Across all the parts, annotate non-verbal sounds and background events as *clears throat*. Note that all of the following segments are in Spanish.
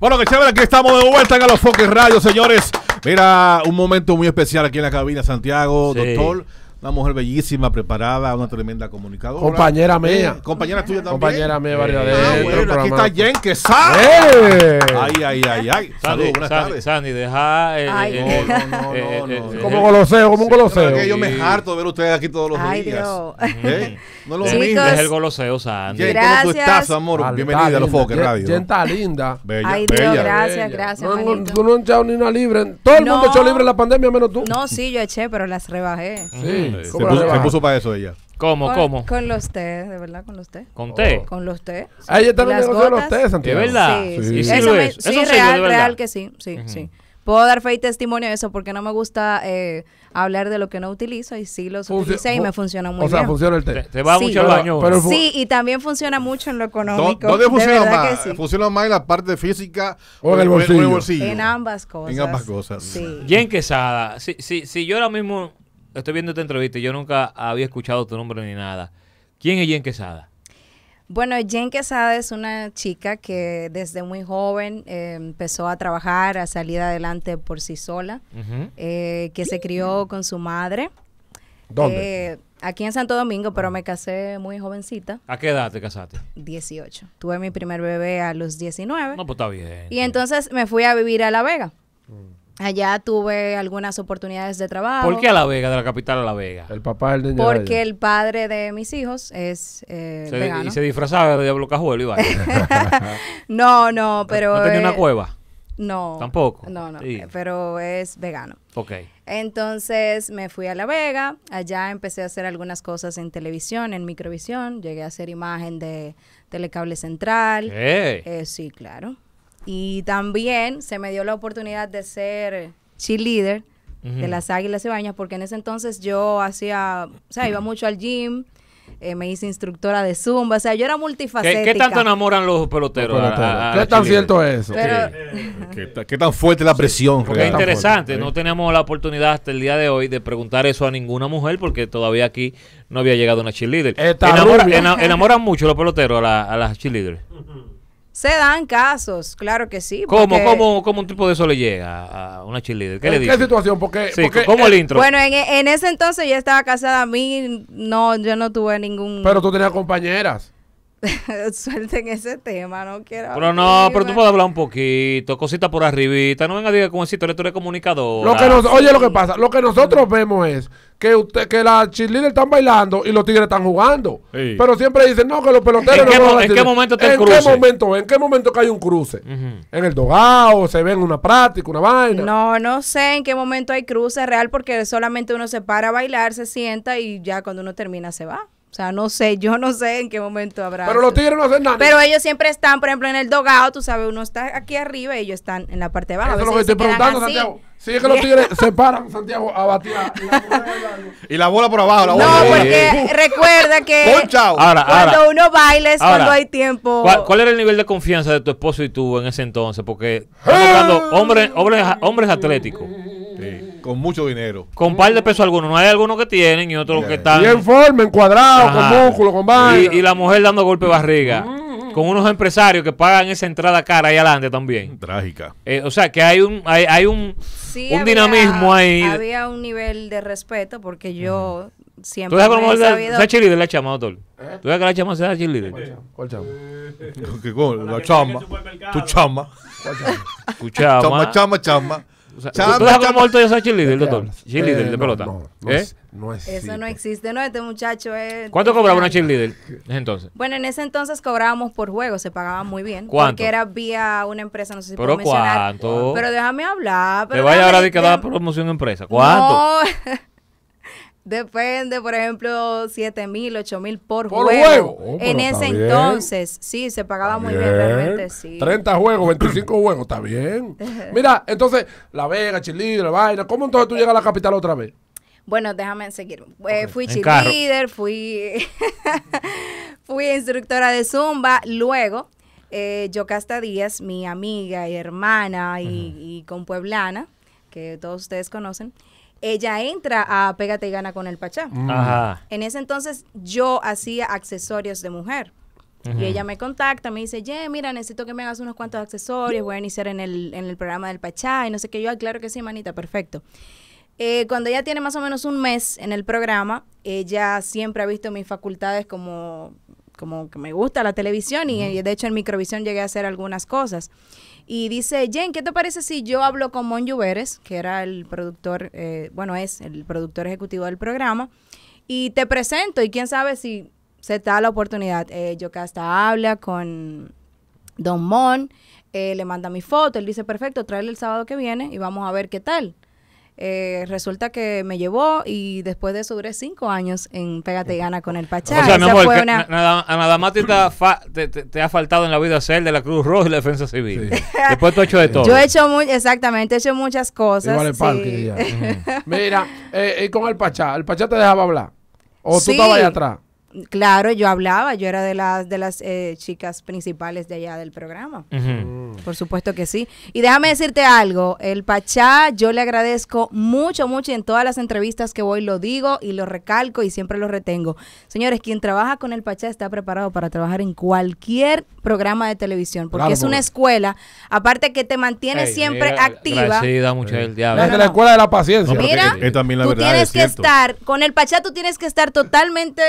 Bueno, que chévere, aquí estamos de vuelta en a los Foques Radio, señores. Mira, un momento muy especial aquí en la cabina, Santiago, doctor. Una mujer bellísima, preparada, una tremenda comunicadora. Compañera mía. compañera tuya también. Compañera mía, variedad. Ah, aquí está Jen que sabe. ¡Eh! Ay, ay, ay, ay. Saludos, buenas tardes. Sandy, deja. Eh, eh no, eh, no, no, como goloseo, como un goloseo. Que yo me harto de ver ustedes aquí todos los ay, días. Dios. *laughs* No es lo mismo. Es el goloseo, Sandy. gracias. ¿cómo estás, amor? Bienvenida a los Foques Radio. Jen está linda. Bella, ay, Dios, gracias, gracias. No, tú no has echado ni una libre. Todo el mundo echó libre en la pandemia, menos tú. No, sí, yo eché, pero las rebajé. Sí. Se, puso, para eso ella. ¿Cómo, con, cómo? Con los té, de verdad, con los té. ¿Con té? Oh. Con los té. Ah, ella también de los tés, Santiago. ¿De verdad? Sí, sí. real, real que sí, sí, sí. Puedo dar fe y testimonio de eso porque no me gusta eh, hablar de lo que no utilizo y sí los utilicé y me funciona muy bien. O sea, funciona el té. Se va mucho al baño. sí, y también funciona mucho en lo económico. ¿Dónde funciona más? Funciona más en la parte física o en el bolsillo. En, ambas cosas. En ambas cosas. Sí. Jen Quesada, si, si yo ahora mismo estoy viendo esta entrevista y yo nunca había escuchado tu nombre ni nada. ¿Quién es Jen Quesada? Bueno, Jen Quesada es una chica que desde muy joven eh, empezó a trabajar, a salir adelante por sí sola, eh, que se crió con su madre. ¿Dónde? Eh, aquí en Santo Domingo, pero me casé muy jovencita. ¿A qué edad te casaste? 18. Tuve mi primer bebé a los 19. No, pues está bien. Y entonces me fui a vivir a La Vega. Allá tuve algunas oportunidades de trabajo. ¿Por qué a La Vega, de la capital a La Vega? El papá del Porque el padre de mis hijos es eh, vegano. Y se disfrazaba de Diablo Cajuelo y vaya. *laughs* no, no, pero... ¿No tenía una eh, cueva? No. ¿Tampoco? No, no, pero es vegano. Ok. Entonces me fui a La Vega, allá empecé a hacer algunas cosas en televisión, en microvisión, llegué a hacer imagen de Telecable Central. Eh, sí, claro. Y también se me dio la oportunidad de ser cheerleader de las Águilas Bañas, porque en ese entonces yo hacía, o sea, iba mucho al gym, eh, me hice instructora de zumba, o sea, yo era multifacética. ¿Qué, tanto enamoran los peloteros? ¿Qué tan cierto es eso? *laughs* ¿Qué, tan fuerte la presión? porque es interesante, no teníamos la oportunidad hasta el día de hoy de preguntar eso a ninguna mujer, porque todavía aquí no había llegado una cheerleader. enamoran mucho los peloteros a, las cheerleaders. Se dan casos, claro que sí. ¿Cómo, cómo, un tipo de eso le llega a una cheerleader? ¿Qué le dice? ¿Qué situación? Porque, ¿Cómo el intro? Bueno, en, ese entonces yo estaba casada, a mí no, yo no tuve ningún... Pero tú tenías compañeras. *laughs* suelten ese tema, no quiero. Pero no, pero tú puedes hablar un poquito, cosita por arribita. No venga a decir, como si tú eres comunicador. Lo que nos, oye, lo que pasa, lo que nosotros vemos es que usted, que las cheerleaders están bailando y los tigres están jugando. Pero siempre dicen, no, que los peloteros ¿En qué, ¿en qué momento ¿En qué momento? que hay un cruce? ¿En el dogado? ¿Se ven una práctica, una vaina? No, no sé en qué momento hay cruce real porque solamente uno se para a bailar, se sienta y ya cuando uno termina se va. O sea, no sé, yo no sé en qué momento habrá. Pero los tigres no hacen nada. Pero ellos siempre están, por ejemplo, en el dogado, tú sabes, uno está aquí arriba y ellos están en la parte de abajo Eso es lo que estoy preguntando, Santiago. Sí, es que los *laughs* tigres se paran, Santiago, a batir. y la bola por abajo, la bola. No, porque recuerda que *laughs* cuando uno baila es cuando hay tiempo. ¿cuál, era el nivel de confianza de tu esposo y tú en ese entonces? Porque estamos hablando hombres, hombres, hombres atléticos. Con mucho dinero. Con par de pesos algunos. No hay algunos que tienen y otros que están. bien en forma, encuadrado, con músculo, con baño. Y, la mujer dando golpe de barriga. Mm, mm. Con unos empresarios que pagan esa entrada cara ahí adelante también. Trágica. Eh, o sea que hay un, hay, hay un, un dinamismo ahí. Había un nivel de respeto porque yo siempre. ¿Tú sabes que la de la chama, doctor? ¿Tú sabes que la chama sea ¿Cuál chama? ¿Cuál chama? con, la, chama. Tu chama. Tu chama, chama, chama. ¿Tú sea, ¿Tú, sabes cómo yo soy cheerleader, eh, doctor? Eh, cheerleader de pelota. No, no, ¿Eh? Eso no existe, no, este muchacho es... ¿Cuánto cobraba una cheerleader entonces? Bueno, en ese entonces cobrábamos por juego, se pagaba muy bien. ¿Cuánto? Porque era vía una empresa, no sé si ¿Pero ¿Pero cuánto? Pero déjame hablar. Pero Te vaya ahora de que da promoción de empresa. ¿Cuánto? No. *laughs* Depende, por ejemplo, 7 mil, 8 mil por, juego. Oh, en ese entonces, sí, se pagaba muy bien. realmente, sí. 30 juegos, 25 *clears throat* juegos, está bien. *laughs* Mira, entonces, La Vega, Chile, la vaina, ¿cómo entonces tú llegas a la capital otra vez? Bueno, déjame seguir. Eh, fui cheerleader, fui, *laughs* fui instructora de Zumba. Luego, eh, Casta Díaz, mi amiga y hermana y, con que todos ustedes conocen, ella entra a Pégate y Gana con el Pachá. Mm. En ese entonces yo hacía accesorios de mujer. Y ella me contacta, me dice, ye, mira, necesito que me hagas unos cuantos accesorios, voy a iniciar en el, en el programa del Pachá y no sé qué. Yo, claro que sí, manita, perfecto. Eh, cuando ella tiene más o menos un mes en el programa, ella siempre ha visto mis facultades como, como que me gusta la televisión y de hecho en Microvisión llegué a hacer algunas cosas. Y dice, Jen, ¿qué te parece si yo hablo con Mon Lluveres, que era el productor, eh, bueno, es el productor ejecutivo del programa, y te presento, y quién sabe si se da la oportunidad. Eh, hasta habla con Don Mon, eh, le manda mi foto, él dice, perfecto, tráele el sábado que viene y vamos a ver qué tal. Eh, resulta que me llevó y después de eso duré cinco años en Pégate Gana con el Pachá. O sea, nada, más te, ha faltado en la vida ser de la Cruz Roja y la Defensa Civil. *laughs* Después tú has hecho de todo. Yo he hecho exactamente, he hecho muchas cosas. *laughs* Mira, eh, eh, con el Pachá, ¿el Pachá te dejaba hablar? ¿O tú estabas ahí atrás? Claro, yo hablaba, yo era de las de las eh, chicas principales de allá del programa. Mm. Por supuesto que sí. Y déjame decirte algo, el Pachá, yo le agradezco mucho, mucho en todas las entrevistas que voy lo digo y lo recalco y siempre lo retengo. Señores, quien trabaja con el Pachá está preparado para trabajar en cualquier programa de televisión, porque es una escuela, aparte que te mantiene siempre Sí, activa. Mucho el diablo. Es la escuela de la paciencia. también la tú tienes que estar, con el Pachá tú tienes que estar totalmente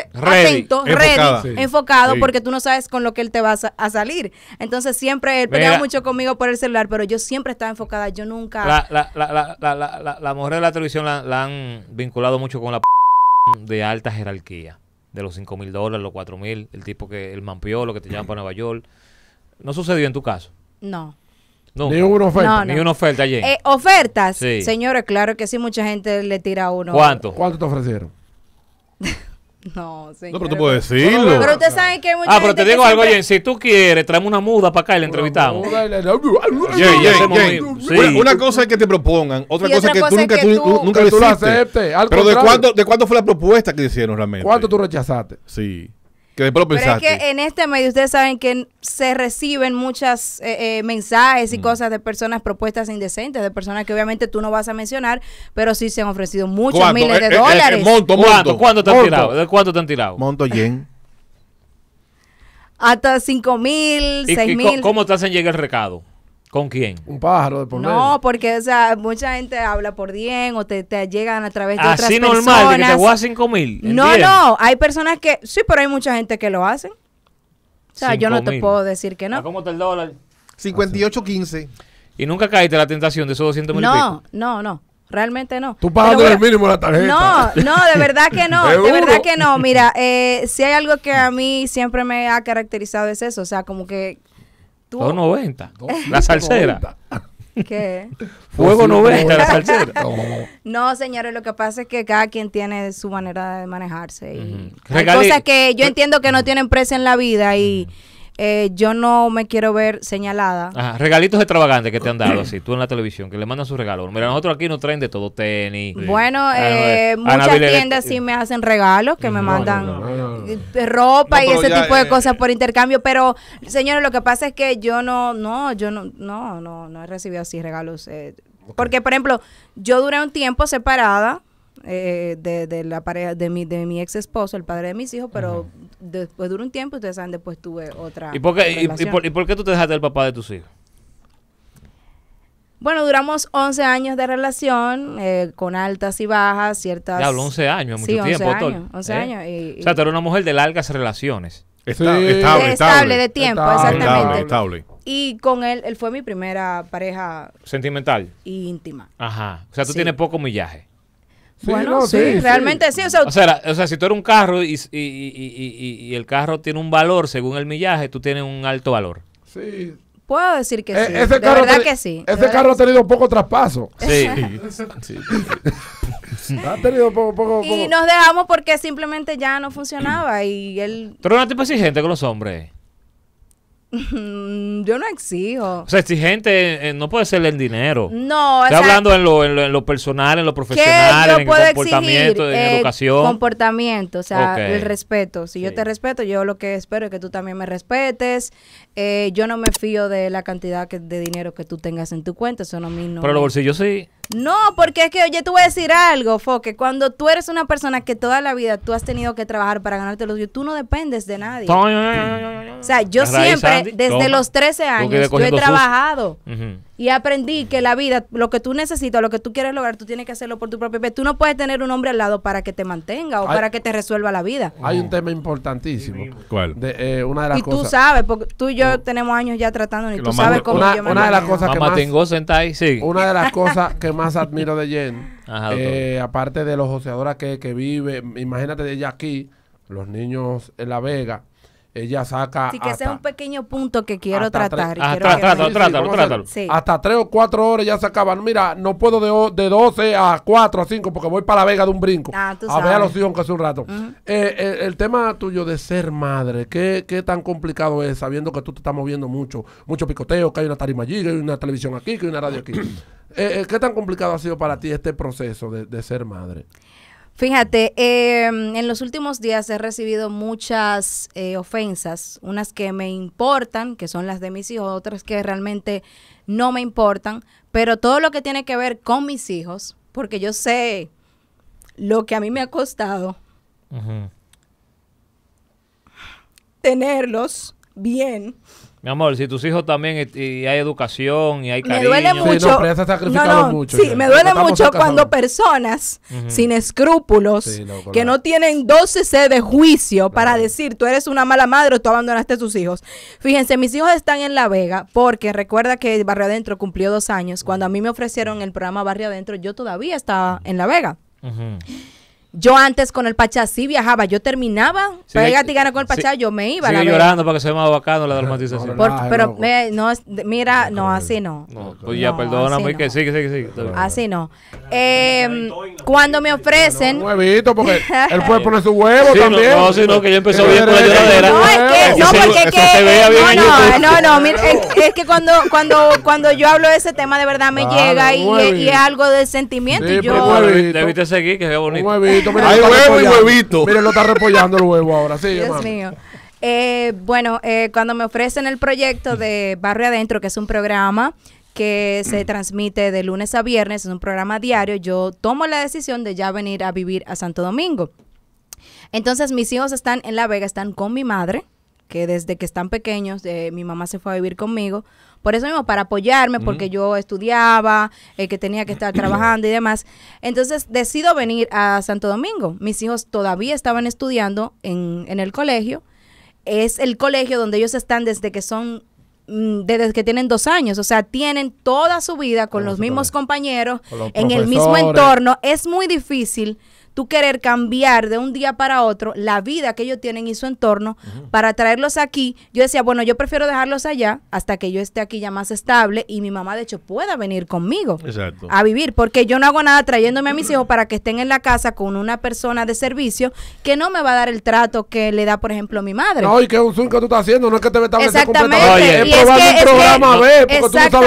enfocado, porque tú no sabes con lo que él te va a, salir. Entonces siempre él peleaba mucho conmigo por el celular, pero yo siempre estaba enfocada, yo nunca... La, la, mujer de la televisión la, han vinculado mucho con la de alta jerarquía, de los 5 mil dólares, los 4 mil, el tipo que, el mampiolo que te llaman para Nueva York. ¿No sucedió en tu caso? No. Ni una oferta. oferta, eh, ofertas, sí. señores, claro que sí, mucha gente le tira a uno. ¿Cuánto? ¿Cuánto te ofrecieron? *laughs* No, sí. No, pero tú puedes decirlo. Ah, pero te digo algo, oye, Si tú quieres, traemos una muda para acá y la entrevistamos. una, cosa es que te propongan, otra cosa es que, tú, nunca, lo Pero ¿de cuándo, ¿de cuándo fue la propuesta que hicieron realmente? ¿Cuánto tú rechazaste? Sí. Pero es que en este medio ustedes saben que se reciben muchas eh, eh, mensajes y mm. cosas de personas propuestas indecentes, de personas que obviamente tú no vas a mencionar, pero sí se han ofrecido muchos miles de dólares. monto, ¿Cuánto, te han tirado? cuánto te tirado? Monto yen. Hasta 5 mil, 6 mil. ¿Cómo te hacen llegar el recado? ¿Con quién? Un pájaro de por No, porque o sea, mucha gente habla por bien o te, te llegan a través de otras personas. Así normal, que te voy a 5 mil. No, no, hay personas que, sí, pero hay mucha gente que lo hacen. O sea, yo no te puedo decir que no. cómo está el dólar? 58.15. ¿Y nunca caíste la tentación de esos 200 mil No, no, no. Realmente no. Tú pagas el mínimo la tarjeta. No, no, de verdad que no. de, verdad que no. Mira, eh, si hay algo que a mí siempre me ha caracterizado es eso. O sea, como que 290. La salsera. ¿Qué? Fuego 90, la salsera. No, señores, lo que pasa es que cada quien tiene su manera de manejarse. Y cosas que yo entiendo que no tienen presa en la vida y. Eh, yo no me quiero ver señalada. regalitos extravagantes que te han dado, así, tú en la televisión, que le mandan su regalo Mira, nosotros aquí nos traen de todo, tenis. Bueno, ah, eh, eh, muchas tiendas sí me hacen regalos que me mandan ropa y ese tipo de eh, cosas por eh. intercambio. Pero, señores, lo que pasa es que yo no, no, yo no, no, no, no he recibido así regalos. Eh, porque, por ejemplo, yo duré un tiempo separada. Eh, de, la pareja de mi de mi ex esposo el padre de mis hijos pero después duró un tiempo ustedes saben después tuve otra y por qué, y por tú te dejaste el papá de tus hijos bueno, duramos 11 años de relación, eh, con altas y bajas, ciertas... Ya hablo 11 años, mucho sí, 11 Años, 11 ¿Eh? años. O sea, tú eres una mujer de largas relaciones. Estable, estable, de, estable, de tiempo, exactamente. Estable, y con él, él fue mi primera pareja... Sentimental. Y íntima. Ajá. O sea, tú tienes poco millaje. bueno, sí, realmente sí. O sea, o, sea, si tú eres un carro y, y, y, y, el carro tiene un valor según el millaje, tú tienes un alto valor. Sí, Puedo decir que eh, sí. verdad que sí. Ese carro ha tenido poco traspaso. Sí. *laughs* ha tenido poco, poco, Y nos dejamos porque simplemente ya no funcionaba y él... Pero no tipo exigente con los hombres. Mm, yo no exijo. O sea, exigente eh, no puede ser el dinero. No, Estoy hablando en lo, en, lo, personal, en lo profesional, en el comportamiento, en eh, educación. Comportamiento, o sea, el respeto. Si yo te respeto, yo lo que espero es que tú también me respetes. Eh, yo no me fío de la cantidad de dinero que tú tengas en tu cuenta, eso no me no Pero los bolsillos sí. No, porque es que, oye, tú voy a decir algo, Foque. Cuando tú eres una persona que toda la vida tú has tenido que trabajar para ganarte los views, tú no dependes de nadie. o sea, yo siempre, desde los 13 años, yo he trabajado y aprendí que la vida, lo que tú necesitas, lo que tú quieres lograr, tú tienes que hacerlo por tu propio pie. Tú no puedes tener un hombre al lado para que te mantenga o para que te resuelva la vida. Hay un tema importantísimo. ¿Cuál? De, eh, una de las y tú sabes, porque tú y yo oh. tenemos años ya tratando y tú sabes cómo una, de las cosas que más, tengo sí. Una de las cosas que más admiro de Jen, *laughs* eh, aparte de los oceadores que, que vive, imagínate de ella aquí, los niños en La Vega, ella saca. Así que hasta, ese es un pequeño punto que quiero tratar. hasta, trátalo, trátalo, Hasta tres o cuatro horas ya se acaban. Mira, no puedo de, de 12 a 4 a 5 porque voy para la vega de un brinco. Ah, a ver a los hijos que hace un rato. Eh, eh, el tema tuyo de ser madre, ¿qué, ¿qué tan complicado es sabiendo que tú te estás moviendo mucho? Mucho picoteo, que hay una tarima allí, que hay una televisión aquí, que hay una radio aquí. *clears throat* Eh, eh, ¿Qué tan complicado ha sido para ti este proceso de, de ser madre? Fíjate, em, en los últimos días he recibido muchas eh, ofensas, unas que me importan, que son las de mis hijos, otras que realmente no me importan, pero todo lo que tiene que ver con mis hijos, porque yo sé lo que a mí me ha costado tenerlos bien, mi amor, si tus hijos también y, hay educación y hay cariño. Me duele mucho. sí, me duele mucho cuando personas sin escrúpulos que no tienen 12 C de juicio para decir tú eres una mala madre o tú abandonaste a tus hijos. Fíjense, mis hijos están en La Vega porque recuerda que Barrio Adentro cumplió dos años. Cuando a mí me ofrecieron el programa Barrio Adentro, yo todavía estaba en La Vega. Yo antes con el Pachá sí viajaba, yo terminaba, sí, pégate tigana con el Pachá, yo me iba. Sigue llorando para que se vea más bacano la dramatización. pero no, mira, no, así no. no pues ya, no, perdóname, que sigue, sigue, sigue. Así no. Eh, cuando me ofrecen... huevito, porque *laughs* él puede poner su huevo sí, también. No, no, sino que yo empezó bien con la lloradera. No, es que, no, porque que... Se veía bien no, no, no, es, que cuando, cuando, cuando yo hablo de ese tema, de verdad me llega y, es algo de sentimiento. y yo... Pues, debiste seguir, que es bonito. Hay huevo y huevito. Mire, lo está repollando el huevo ahora. Sí, Dios mío. Eh, bueno, eh, cuando me ofrecen el proyecto de Barrio Adentro, que es un programa que se mm. transmite de lunes a viernes, es un programa diario, yo tomo la decisión de ya venir a vivir a Santo Domingo. Entonces mis hijos están en La Vega, están con mi madre, que desde que están pequeños, eh, mi mamá se fue a vivir conmigo por eso mismo, para apoyarme, porque yo estudiaba, eh, que tenía que estar *clears throat* trabajando y demás. Entonces decido venir a Santo Domingo. Mis hijos todavía estaban estudiando en, en el colegio. Es el colegio donde ellos están desde que son mm, desde que tienen dos años, o sea, tienen toda su vida con, los, mismos compañeros, en el mismo entorno. Es muy difícil tú querer cambiar de un día para otro la vida que ellos tienen y su entorno para traerlos aquí, yo decía, bueno, yo prefiero dejarlos allá hasta que yo esté aquí ya más estable y mi mamá de hecho pueda venir conmigo a vivir, porque yo no hago nada trayéndome a mis hijos para que estén en la casa con una persona de servicio que no me va a dar el trato que le da, por ejemplo, mi madre. No, y qué un que tú estás haciendo, no es que te metas Exactamente. es programa porque tú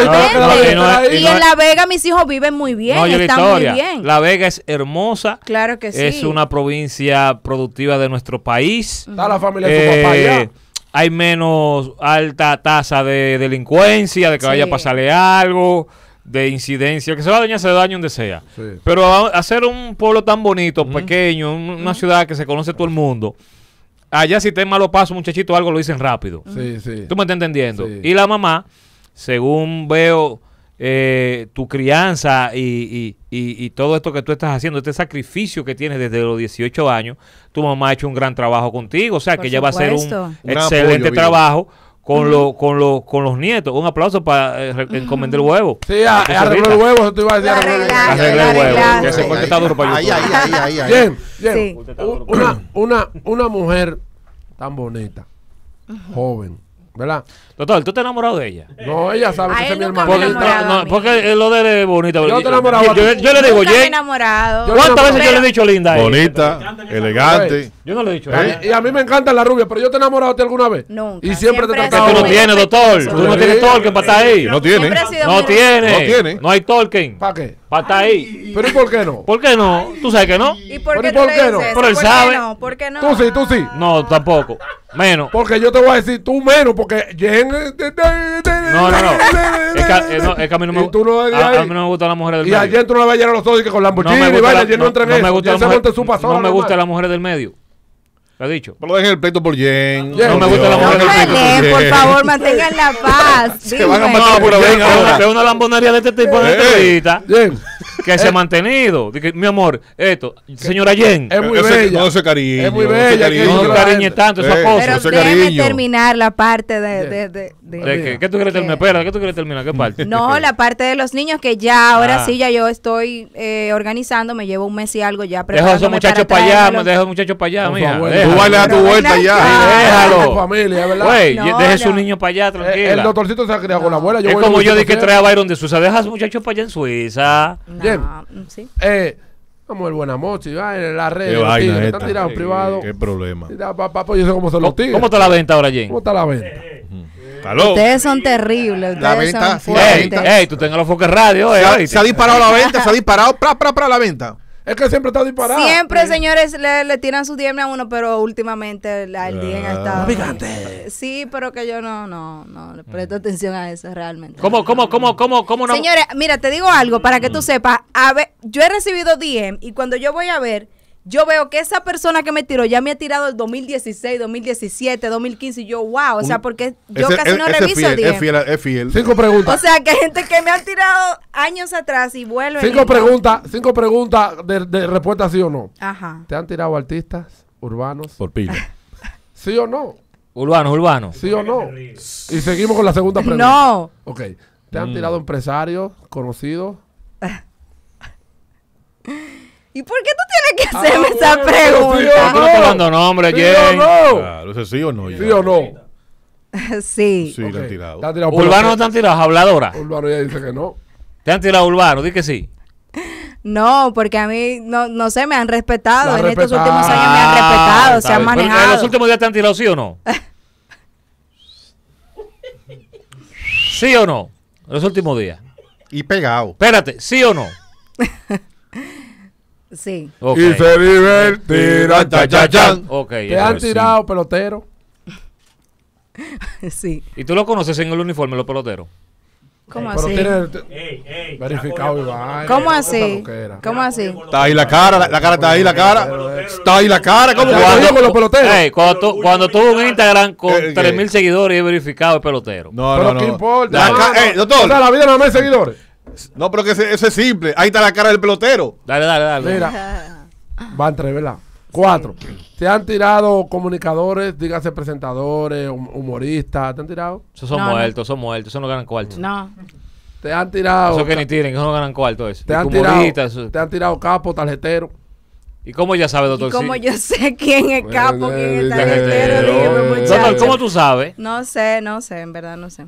y, en La Vega mis hijos viven muy bien, están muy bien. La Vega es hermosa. Claro es una provincia productiva de nuestro país. Está la familia de eh, papá Hay menos alta tasa de delincuencia, de que vaya a pasarle algo, de incidencia, que se va a dañar, se daña donde sea. Pero hacer un pueblo tan bonito, pequeño, una ciudad que se conoce todo el mundo. Allá si te malo paso, muchachito, algo lo dicen rápido. Sí, sí. ¿Tú me estás entendiendo? Y la mamá, según veo eh, tu crianza y y, todo esto que tú estás haciendo, este sacrificio que tienes desde los 18 años, tu mamá ha hecho un gran trabajo contigo, o sea que ella va a hacer un, excelente trabajo. Con, con, con los nietos. Un aplauso para eh, el huevo. Sí, arregló el huevo, te a el huevo. Que está duro para yo. Bien, bien. Una, una, mujer tan bonita, joven, ¿Verdad? doctor? ¿tú te has enamorado de ella? No, ella sabe que es mi hermana. Porque, lo de él es bonita. Yo te he enamorado. Yo, yo, le digo, ¿Cuántas veces yo le he dicho linda? Bonita, elegante. Yo no le he dicho. Y a mí me encanta la rubia, pero yo te he enamorado de ti alguna vez. Nunca. Y siempre, te Tú no tienes, doctor. Tú no tienes Tolkien para estar ahí. No tiene No tiene. No hay Tolkien. ¿Para qué? hasta ahí. ¿Pero y por qué no? ¿Por qué no? ¿Tú sabes que no? ¿Y por qué, por no? Pero él ¿Por sabe. Qué no? ¿Por qué no? Tú sí, tú sí. No, tampoco. Menos. Porque yo te voy a decir tú menos, porque. Eh, no, no, no. Es que, a mí no me gusta. la mujer del medio. Y ayer tú no la vas a los ojos y que con la mochila y vaya, la, no, no, me gusta la mujer, No me gusta las mujeres del medio. Lo ha dicho. Pero dejen el pleito por Jen. No, me gusta la por, favor, mantengan la paz. Se van por Es una lambonería de este tipo de que se ha eh, mantenido. mi amor, esto, señora Jen. Es muy bella. No, ese cariño. Es muy bella. No cariño tanto, esa eh, cosa. Pero déjeme terminar la parte de... de, de, ¿Qué tú quieres terminar? Espera, ¿qué tú quieres terminar? ¿Qué parte? No, la parte de los niños que ya, ahora ah. sí, ya yo estoy eh, organizando, me llevo un mes y algo ya Deja a esos muchachos para allá, me deja a esos muchachos para allá, mira. Tú vale a tu vuelta ya. Déjalo. familia, ¿verdad? Güey, deje su niño para allá, tranquila El doctorcito se ha criado con la abuela. Es como yo dije que trae a Byron de Suiza. deja a esos muchachos para allá en Suiza como ah, mm, eh, Vamos el buena en las redes, están tirados privados. Qué problema. Da, pues, cómo está la venta ahora, Jen? ¿Cómo está la venta? Eh, eh, ustedes son terribles, ustedes la venta, son tú tengas los foques radio, se, ha, disparado la venta, se ha *laughs* disparado pra, pra, pra, la venta. Es que siempre está disparado. Siempre, señores, le, tiran su DM a uno, pero últimamente el DM ha ah. estado. gigante Sí, pero que yo no, no, no le presto atención a eso realmente. ¿Cómo, cómo, cómo, cómo, cómo no? Señores, mira, te digo algo para que tú mm. sepas. A ver, yo he recibido DM y cuando yo voy a ver, yo veo que esa persona que me tiró ya me ha tirado el 2016, 2017, 2015. Y yo, wow, o sea, porque yo casi no reviso Es fiel, es fiel. Cinco preguntas. O sea, que hay gente que me ha tirado años atrás y vuelve. Cinco preguntas, cinco preguntas de, respuesta sí o no. Ajá. ¿Te han tirado artistas urbanos? Por pila. *laughs* ¿Sí o no? Urbanos, urbanos. ¿Sí o no? Y seguimos con la segunda *laughs* pregunta. No. Ok. ¿Te han mm. tirado empresarios conocidos? *laughs* ¿Y por qué tú tienes que ah, hacerme esa pregunta? ¿Sí no? no nombre, ¿Sí Jay? no? sí o no. ¿Sí o no? *laughs* Sí. Sí, okay. le han tirado. ¿Te han tirado Urbano no te han tirado, habladora. Urbano ya dice que no. Te han tirado Urbano, di que sí. No, porque a mí, no, no sé, me han respetado. en estos últimos años me han ah, respetado, se han manejado. ¿En los últimos días te han tirado sí o no? *laughs* ¿Sí o no? En los últimos días. Y pegado. Espérate, ¿sí o no? *laughs* Sí. Okay. Y se divertirán. Te han tirado, sí. pelotero. *laughs* sí. ¿Y tú lo conoces en el uniforme, los peloteros? ¿Cómo así? Tiene, verificado Iván. ¿Cómo así? ¿Cómo así? Pues, está ahí la cara, la, cara está ahí, la cara. Está ahí la cara, ¿cómo con los peloteros? cuando tú, cuando un Instagram con 3000 seguidores y verificado el pelotero. No, Pero no, no. ¿qué importa? La, no, no, eh, doctor. la vida no me seguidores. No, pero que eso es simple. Ahí está la cara del pelotero. Dale, dale, dale. Mira, van tres, ¿verdad? Cuatro. ¿Te han tirado comunicadores, Díganse presentadores, humoristas? ¿Te han tirado? Eso son muertos, son muertos, Eso no ganan cuarto. No. ¿Te han tirado? Eso que ni tiren, Eso no ganan cuarto. Eso. ¿Te han tirado? ¿Te han tirado capo, tarjetero? ¿Y cómo ya sabe, doctor? Y cómo yo sé quién es capo, quién es tarjetero, Doctor, ¿cómo tú sabes? No sé, no sé, en verdad no sé.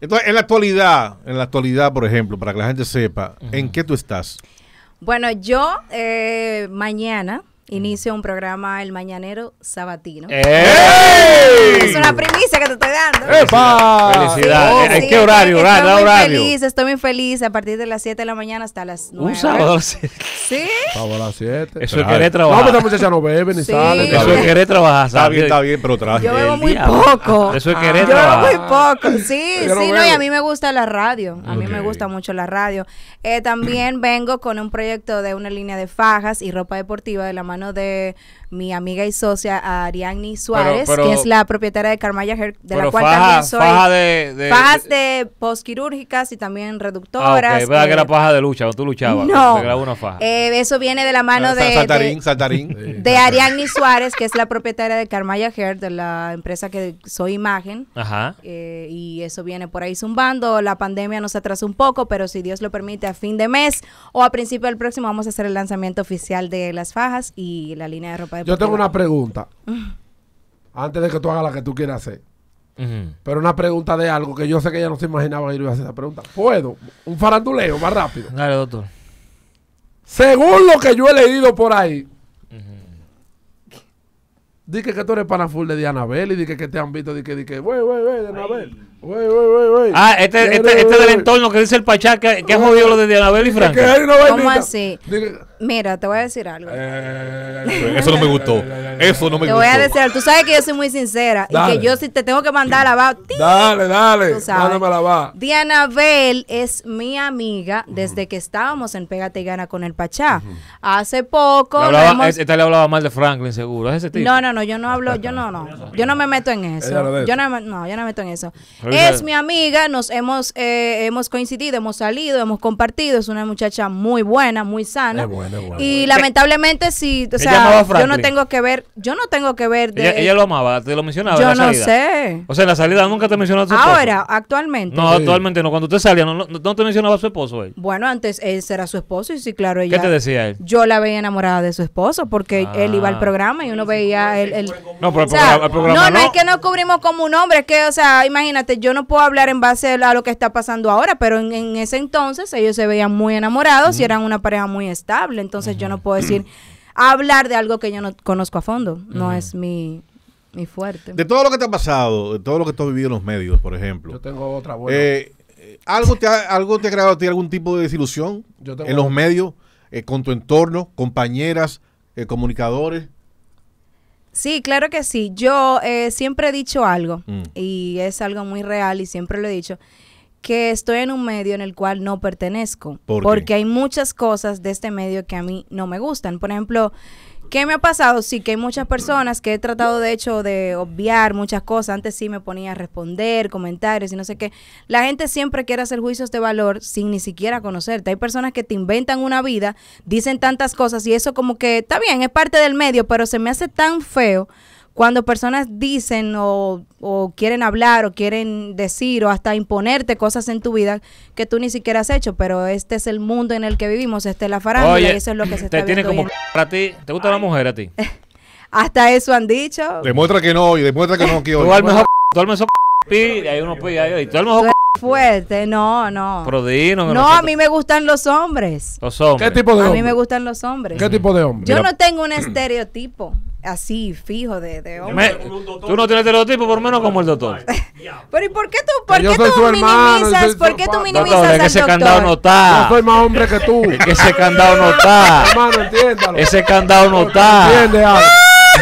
Entonces, en la actualidad, en la actualidad, por ejemplo, para que la gente sepa, ¿en qué tú estás? Bueno, yo eh, mañana Inicio un programa El Mañanero Sabatino. ¡Ey! Es una primicia que te estoy dando. ¡Epa! Felicidades. ¿Qué horario? Estoy muy feliz, estoy muy feliz. A partir de las 7 de la mañana hasta las 9. Un sábado a las 7. ¿Sí? Sábado a las 7. Eso es querer trabajar. No, pero ya no bebe ni sí. Eso es querer trabajar. Está bien, está bien, pero traje. Yo bebo muy poco. Eso es querer trabajar. Yo bebo muy poco. Sí, sí, no, y a mí me gusta la radio. A mí me gusta mucho la radio. Eh, también vengo con un proyecto de una línea de fajas y ropa deportiva de la mañana no de mi amiga y socia Ariadne Suárez, que es la propietaria de Carmaya Hair, de la cual también soy. Faja de, fajas de postquirúrgicas y también ah, reductoras. Ah, ¿Verdad que eh, era paja de lucha o tú luchabas? No. una faja. Eh, eso viene de la ah, mano de, de, de, Suárez, que es la propietaria de Carmaya Hair, de la empresa que soy imagen. Ajá. Eh, y eso viene por ahí zumbando. La pandemia nos atrasó un poco, pero si Dios lo permite, a fin de mes o a principio del próximo vamos a hacer el lanzamiento oficial de las fajas y la línea de ropa yo tengo una pregunta. antes de que tú hagas la que tú quieras hacer. Pero una pregunta de algo que yo sé que ella no se imaginaba que iba a hacer esa pregunta. ¿Puedo? Un faranduleo más rápido. Dale, doctor. Según lo que yo he leído por ahí, uh dije que tú eres pana full de Diana y dije que te han visto, dije, que wey, wey, wey, güey, Wey, Ah, este, este, este, del entorno que dice el Pachá que, ha jodido lo de Dianabel y Frank. ¿Cómo así? Mira, te voy a decir algo. Eh, eso no me gustó. Eso no me gustó. Te voy a decir, tú sabes que yo soy muy sincera y que yo si te tengo que mandar a lavar. Dale, dale. Tú A Diana Bell es mi amiga desde que estábamos en Pégate y Gana con el Pachá. Hace poco. Esta le hablaba mal de Franklin, seguro. ese tipo? No, no, no. Yo no hablo. Yo no, no. Yo no me meto en eso. Yo no, no, yo no me meto en eso. Es mi amiga. Nos hemos, eh, hemos coincidido, hemos salido, hemos compartido. Es una muchacha muy buena, muy sana y lamentablemente si, o sea, yo no tengo que ver, yo no tengo que ver de ella, lo amaba, te lo mencionaba Yo no sé. O sea, en la salida nunca te mencionaba su esposo. Ahora, actualmente. No, actualmente no, cuando usted salía no, te mencionaba su esposo eh. Bueno, antes él será su esposo y sí, claro, ella. ¿Qué te decía él? Yo la veía enamorada de su esposo porque ah. él iba al programa y uno veía el, No, no, no, es que nos cubrimos como un hombre, es que, o sea, imagínate, yo no puedo hablar en base a lo que está pasando ahora, pero en ese entonces ellos se veían muy enamorados y eran una pareja muy estable entonces yo no puedo decir *clears throat* hablar de algo que yo no conozco a fondo, no es mi, mi fuerte. De todo lo que te ha pasado, de todo lo que tú has vivido en los medios, por ejemplo. Yo tengo otra buena. Eh, eh, ¿algo, te ha, ¿Algo te ha creado a ti algún tipo de desilusión en los medios, eh, con tu entorno, compañeras, comunicadores? Sí, claro que sí. Yo siempre he dicho algo, mm. y es algo muy real y siempre lo he dicho, que estoy en un medio en el cual no pertenezco. porque hay muchas cosas de este medio que a mí no me gustan. Por ejemplo, ¿qué me ha pasado? Sí, que hay muchas personas que he tratado de hecho de obviar muchas cosas. Antes sí me ponía a responder comentarios y no sé qué. La gente siempre quiere hacer juicios de valor sin ni siquiera conocerte. Hay personas que te inventan una vida, dicen tantas cosas y eso como que está bien, es parte del medio, pero se me hace tan feo cuando personas dicen o, quieren hablar o quieren decir o hasta imponerte cosas en tu vida que tú ni siquiera has hecho, pero este es el mundo en el que vivimos, este es la farándula y eso es lo que se te está tiene como *laughs* para ti, ¿te gusta la mujer a ti? *laughs* hasta eso han dicho. Demuestra que no, y demuestra que no quiero. *laughs* Tú al mejor, tú al mejor y hay uno y ahí, tú al mejor fuerte, no, no. Prodino. No, No, a mí me gustan los hombres. Los hombres. ¿Qué tipo de hombres? A mí me gustan los hombres. ¿Qué tipo de hombres? Yo no tengo un *clears throat* estereotipo así fijo de, de hombre. tú no tienes estereotipo, por menos como el doctor. Pero ¿y por qué tú, por qué tú minimizas, por qué tú minimizas al que ese candado no está. Yo soy más hombre que tú. Es que ese candado no está. *laughs* Hermano, entiéndalo. Ese candado no está. Entiende algo.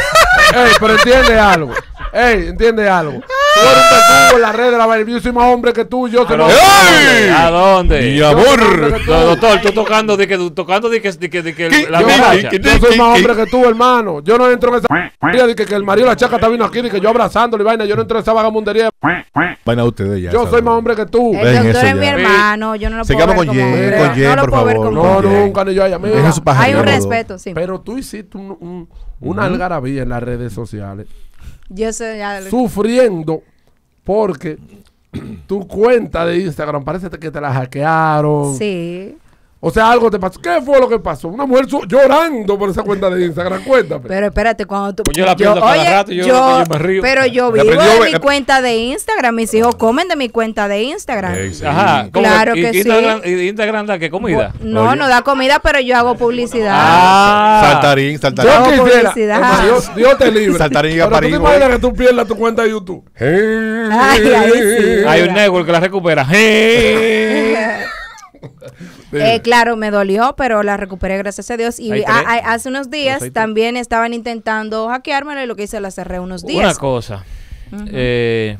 *laughs* Ey, pero entiende algo. Ey, entiende algo? Ah. Tú un en la red de la vaina. Yo soy más hombre que tú. Yo soy más hombre. ¿A dónde? Mi amor. No, doctor, tú tocando de que tocando de que, de que, de que la Yo soy más hombre que tú, hermano. Yo no entro en esa de que, que el marido de la chaca está vino aquí, de que yo abrazándole y vaina. Yo no entro en esa vagabundería. Vaina ustedes ya. Yo soy más hombre que tú. El doctor es mi hermano. Yo no lo puedo ver con Jen, con Jen, por favor. No, nunca ni yo allá. Hay un respeto, sí. Pero tú hiciste una algarabía en las redes sociales Sufriendo porque *clears throat* tu cuenta de Instagram parece que te la hackearon. Sí. O sea, algo te pasó. ¿Qué fue lo que pasó? Una mujer llorando por esa cuenta de Instagram. Cuéntame. Pero espérate, cuando tú. Pues yo la pierdo cada oye, rato yo, Pero yo vivo de mi cuenta de Instagram. Mis hijos comen de mi cuenta de Instagram. Ajá. Claro que, sí. Instagram, sí. Instagram da qué comida? No, no da comida, pero yo hago publicidad. Ah. Saltarín, saltarín. Yo quisiera. Dios, te libre. Saltarín y aparín. ¿Tú te imaginas que tú pierdas tu cuenta de YouTube? Ay, sí, Hay un network que la recupera. *laughs* Eh, claro, me dolió, pero la recuperé, gracias a Dios. Y hace unos días también estaban intentando hackeármelo y lo que hice la cerré unos días. Una cosa. Eh,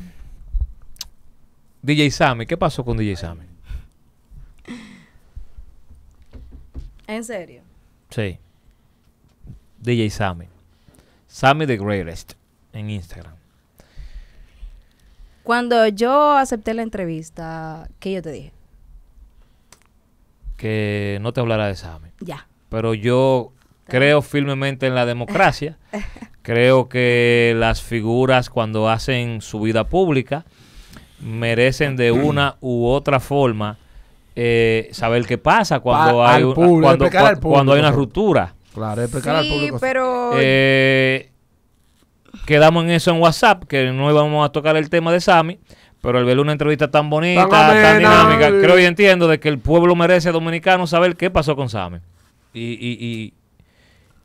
DJ Sammy, ¿qué pasó con DJ Sammy? ¿En serio? Sí. DJ Sammy. Sammy the Greatest en Instagram. Cuando yo acepté la entrevista, ¿qué yo te dije? que no te hablará de Sami. Ya. Pero yo creo firmemente en la democracia. *laughs* creo que las figuras cuando hacen su vida pública merecen de *clears throat* una u otra forma eh, saber qué pasa cuando hay una ruptura. Claro, es sí, al público. Pero eh, quedamos en eso en WhatsApp, que no íbamos a tocar el tema de Sami. Pero al ver una entrevista tan bonita, tan, dinámica, creo y entiendo de que el pueblo merece dominicano saber qué pasó con Same. Y, y,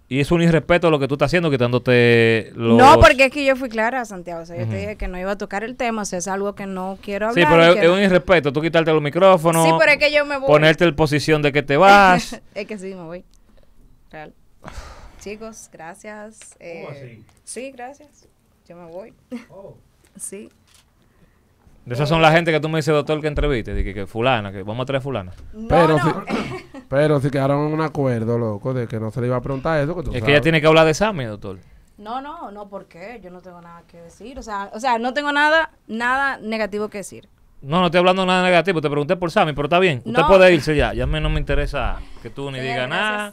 y, es un irrespeto lo que tú estás haciendo, quitándote los... No, porque es que yo fui clara, Santiago. O sea, yo te dije que no iba a tocar el tema, o sea, es algo que no quiero hablar. Sí, pero es, un irrespeto. Tú quitarte los micrófonos. Sí, pero es que yo me voy. Ponerte en posición de que te *laughs* vas. es que sí, me voy. Real. Chicos, gracias. Eh, sí, gracias. Yo me voy. Oh. *laughs* Sí esas son la gente que tú me dices, doctor, que entreviste. dije que, fulana, que vamos a traer fulana. pero, Si, *laughs* pero si quedaron en un acuerdo, loco, de que no se le iba a preguntar eso. Que pues tú es que ella tiene que hablar de Sami, doctor. No, no, no, ¿por qué? Yo no tengo nada que decir. O sea, o sea no tengo nada, nada negativo que decir. No, no estoy hablando nada negativo. Te pregunté por Sammy, pero está bien. Usted puede irse ya. Ya a mí no me interesa que tú ni diga digas nada.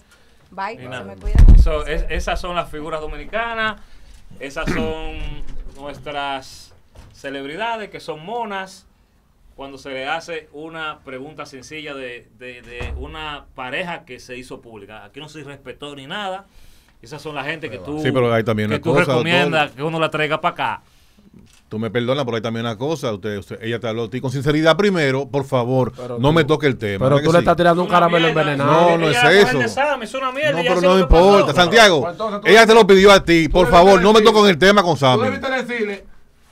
Bye, que Se me cuida. esas son las figuras dominicanas. Esas son nuestras celebridades que son monas, cuando se le hace una pregunta sencilla de, de, una pareja que se hizo pública. Aquí no se respetó ni nada. Esas son la gente que tú, que tú recomiendas que uno la traiga para acá. Tú me perdonas, pero hay también una cosa. Usted, ella te habló a ti con sinceridad primero, por favor. no me toque el tema. Pero tú le estás tirando un caramelo envenenado. No, no es eso. no, pero no importa. Santiago, pues ella te lo pidió a ti. Por favor, no me toques el tema con Sammy. Tú debiste decirle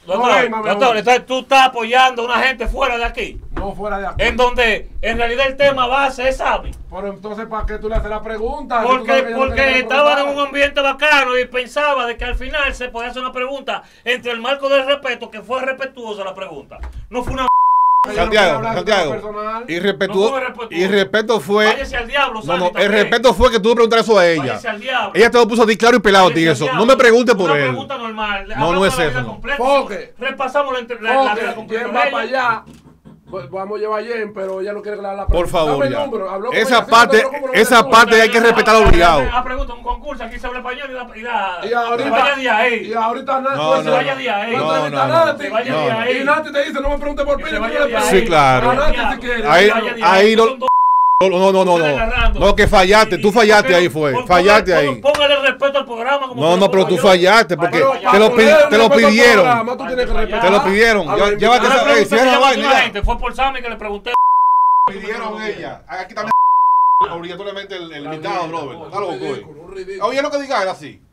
Doctor, entonces tú estás apoyando a una gente fuera de aquí. No fuera de aquí. En donde en realidad el tema base es sabe Pero entonces, ¿para qué tú le haces la pregunta? Porque, porque estaban en un ambiente bacano y pensaba de que al final se podía hacer una pregunta entre el marco del respeto, que fue respetuosa la pregunta. No fue una Santiago, Santiago. Y respeto, y respeto fue. Váyase al diablo, no, no, el respeto fue que tú preguntar eso a ella. Váyase al diablo. Ella te lo puso a ti claro y pelado, tío. eso. No me preguntes por Una él. Pregunta normal. No, no es eso. Repasamos la, la, la vida completa. va para allá? Pues, pues, vamos a llevar a pero ya no quiere ganar la Por favor, esa parte, esa parte hay que respetar obligado. Ah, pregunta, un concurso, aquí se habla español y la... Y, ahorita... ahorita vaya ahí. No, Y te dice, no me por Sí, claro. Ahí, no, no, no, no. No, que fallaste, tú fallaste ahí fue. fallaste ahí. Póngale respeto al programa. no, no, pero tú fallaste porque te lo, pidieron. Te lo pidieron. Llévate esa la vaina. Fue por Sammy que le pregunté. Pidieron ella. Aquí también obligatoriamente el invitado, brother. Oye, lo que diga era así.